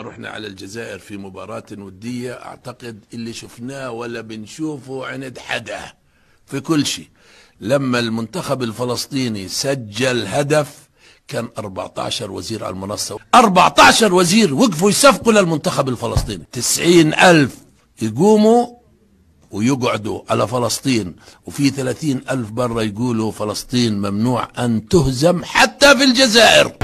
رحنا على الجزائر في مباراة ودية أعتقد اللي شفناه ولا بنشوفه عند حدا في كل شيء لما المنتخب الفلسطيني سجل هدف كان 14 وزير على المنصة 14 وزير وقفوا يصفقوا للمنتخب الفلسطيني 90 ألف يقوموا ويقعدوا على فلسطين وفي 30 ألف برا يقولوا فلسطين ممنوع أن تهزم حتى في الجزائر